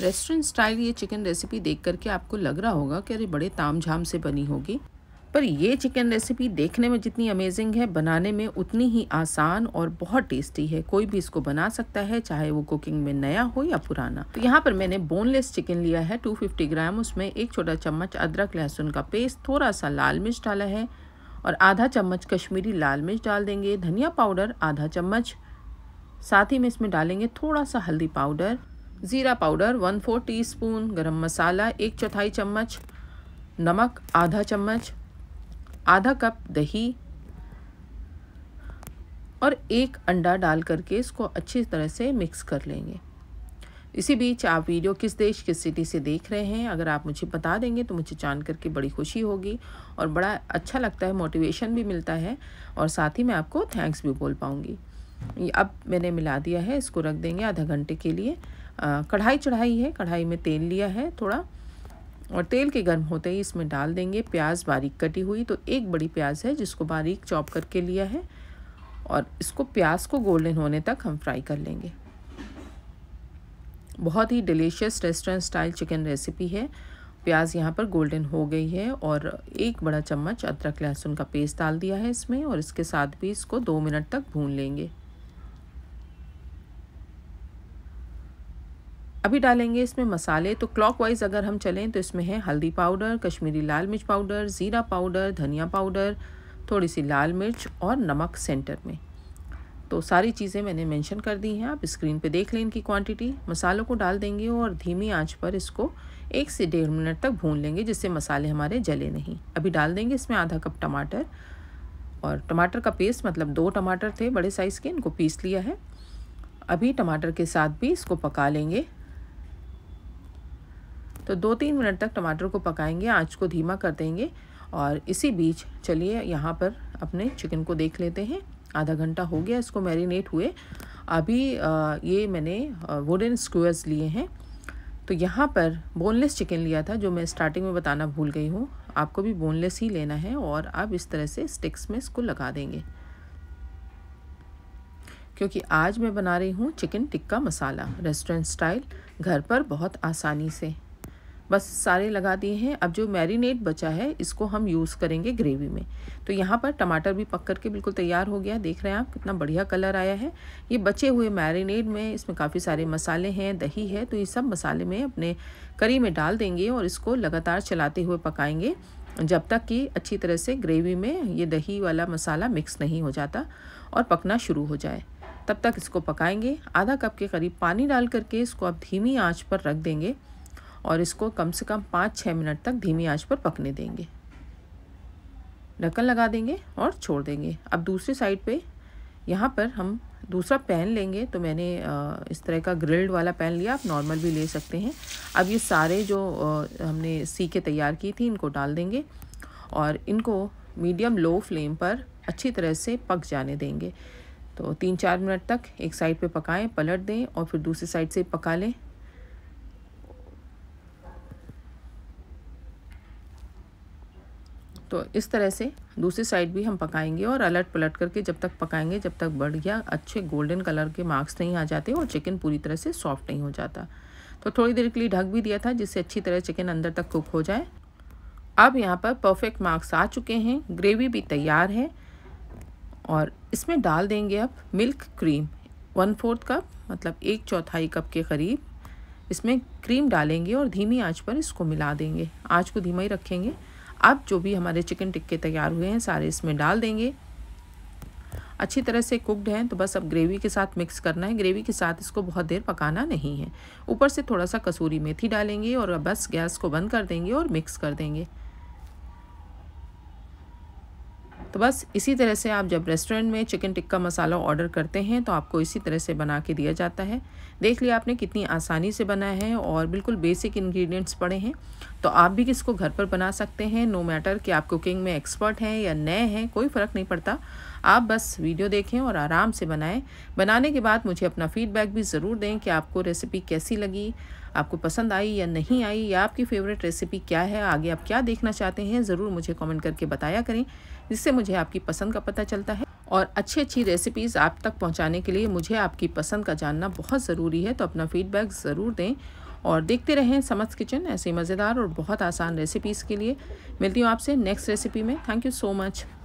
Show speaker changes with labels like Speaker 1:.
Speaker 1: restaurant style ये chicken recipe देख करके आपको लग रहा होगा कि अरे बड़े ताम झाम से बनी होगी पर ये चिकन रेसिपी देखने में जितनी अमेजिंग है बनाने में उतनी ही आसान और बहुत टेस्टी है कोई भी इसको बना सकता है चाहे वो कुकिंग में नया हो या पुराना तो यहाँ पर मैंने बोनलेस चिकन लिया है 250 ग्राम उसमें एक छोटा चम्मच अदरक लहसुन का पेस्ट थोड़ा सा लाल मिर्च डाला है और आधा चम्मच कश्मीरी लाल मिर्च डाल देंगे धनिया पाउडर आधा चम्मच साथ ही में इसमें डालेंगे थोड़ा सा हल्दी पाउडर ज़ीरा powder one four teaspoon गर्म मसाला एक चौथाई चम्मच नमक आधा चम्मच आधा कप दही और एक अंडा डाल करके इसको अच्छी तरह से मिक्स कर लेंगे इसी बीच आप वीडियो किस देश किस सिटी से देख रहे हैं अगर आप मुझे बता देंगे तो मुझे जान करके बड़ी खुशी होगी और बड़ा अच्छा लगता है मोटिवेशन भी मिलता है और साथ ही मैं आपको थैंक्स भी बोल पाऊँगी अब मैंने मिला दिया है इसको रख देंगे आधा घंटे के लिए कढ़ाई चढ़ाई है कढ़ाई में तेल लिया है थोड़ा और तेल के गर्म होते ही इसमें डाल देंगे प्याज बारीक कटी हुई तो एक बड़ी प्याज है जिसको बारीक चॉप करके लिया है और इसको प्याज को गोल्डन होने तक हम फ्राई कर लेंगे बहुत ही delicious restaurant style chicken recipe है प्याज यहाँ पर गोल्डन हो गई है और एक बड़ा चम्मच अदरक लहसुन का पेस्ट डाल दिया है इसमें और इसके साथ भी इसको दो मिनट तक भून लेंगे अभी डालेंगे इसमें मसाले तो क्लॉकवाइज अगर हम चलें तो इसमें है हल्दी पाउडर कश्मीरी लाल मिर्च पाउडर ज़ीरा पाउडर धनिया पाउडर थोड़ी सी लाल मिर्च और नमक सेंटर में तो सारी चीज़ें मैंने मेंशन कर दी हैं आप स्क्रीन पे देख लें इनकी क्वांटिटी मसालों को डाल देंगे और धीमी आंच पर इसको एक से डेढ़ मिनट तक भून लेंगे जिससे मसाले हमारे जले नहीं अभी डाल देंगे इसमें आधा कप टमाटर और टमाटर का पेस्ट मतलब दो टमाटर थे बड़े साइज़ के इनको पीस लिया है अभी टमाटर के साथ भी इसको पका लेंगे तो दो तीन मिनट तक टमाटर को पकाएंगे आँच को धीमा कर देंगे और इसी बीच चलिए यहाँ पर अपने चिकन को देख लेते हैं आधा घंटा हो गया इसको मैरिनेट हुए अभी ये मैंने वुडन स्क्वेयर्स लिए हैं तो यहाँ पर बोनलेस चिकन लिया था जो मैं स्टार्टिंग में बताना भूल गई हूँ आपको भी बोनलेस ही लेना है और आप इस तरह से स्टिक्स में इसको लगा देंगे क्योंकि आज मैं बना रही हूँ chicken tikka masala restaurant style घर पर बहुत आसानी से बस सारे लगा दिए हैं अब जो मैरिनेट बचा है इसको हम यूज़ करेंगे ग्रेवी में तो यहाँ पर टमाटर भी पक कर के बिल्कुल तैयार हो गया देख रहे हैं आप कितना बढ़िया कलर आया है ये बचे हुए मैरिनेट में इसमें काफ़ी सारे मसाले हैं दही है तो ये सब मसाले में अपने करी में डाल देंगे और इसको लगातार चलाते हुए पकाएँगे जब तक कि अच्छी तरह से ग्रेवी में ये दही वाला मसाला मिक्स नहीं हो जाता और पकना शुरू हो जाए तब तक इसको पकाएंगे आधा कप के करीब पानी डाल करके इसको आप धीमी आंच पर रख देंगे और इसको कम से कम पाँच छः मिनट तक धीमी आंच पर पकने देंगे ढक्कन लगा देंगे और छोड़ देंगे अब दूसरी साइड पे यहाँ पर हम दूसरा पैन लेंगे तो मैंने इस तरह का ग्रिल्ड वाला पैन लिया आप नॉर्मल भी ले सकते हैं अब ये सारे जो हमने सीखे तैयार की थी इनको डाल देंगे और इनको मीडियम लो फ्लेम पर अच्छी तरह से पक जाने देंगे तो तीन चार मिनट तक एक साइड पे पकाएं पलट दें और फिर दूसरी साइड से पका लें तो इस तरह से दूसरी साइड भी हम पकाएंगे और अलट पलट करके जब तक पकाएंगे जब तक बढ़ गया अच्छे गोल्डन कलर के मार्क्स नहीं आ जाते और चिकन पूरी तरह से सॉफ्ट नहीं हो जाता तो थोड़ी देर के लिए ढक भी दिया था जिससे अच्छी तरह चिकन अंदर तक कुक हो जाए अब यहाँ पर परफेक्ट मार्क्स आ चुके हैं ग्रेवी भी तैयार है और इसमें डाल देंगे अब milk cream one fourth cup मतलब एक चौथाई कप के करीब इसमें क्रीम डालेंगे और धीमी आंच पर इसको मिला देंगे आंच को धीमा ही रखेंगे अब जो भी हमारे चिकन टिक्के तैयार हुए हैं सारे इसमें डाल देंगे अच्छी तरह से कुकड हैं तो बस अब ग्रेवी के साथ मिक्स करना है ग्रेवी के साथ इसको बहुत देर पकाना नहीं है ऊपर से थोड़ा सा कसूरी मेथी डालेंगे और बस गैस को बंद कर देंगे और मिक्स कर देंगे तो बस इसी तरह से आप जब रेस्टोरेंट में चिकन टिक्का मसाला ऑर्डर करते हैं तो आपको इसी तरह से बना के दिया जाता है देख लिया आपने कितनी आसानी से बनाया है और बिल्कुल बेसिक इंग्रेडिएंट्स पड़े हैं तो आप भी इसको घर पर बना सकते हैं नो मैटर कि आप कुकिंग में एक्सपर्ट हैं या नए हैं कोई फ़र्क नहीं पड़ता आप बस वीडियो देखें और आराम से बनाएं बनाने के बाद मुझे अपना फ़ीडबैक भी ज़रूर दें कि आपको रेसिपी कैसी लगी आपको पसंद आई या नहीं आई या आपकी फेवरेट रेसिपी क्या है आगे आप क्या देखना चाहते हैं ज़रूर मुझे कॉमेंट करके बताया करें जिससे मुझे आपकी पसंद का पता चलता है और अच्छी अच्छी रेसिपीज़ आप तक पहुंचाने के लिए मुझे आपकी पसंद का जानना बहुत ज़रूरी है तो अपना फ़ीडबैक ज़रूर दें और देखते रहें समझ किचन ऐसे मज़ेदार और बहुत आसान रेसिपीज़ के लिए मिलती हूँ आपसे नेक्स्ट रेसिपी में थैंक यू सो मच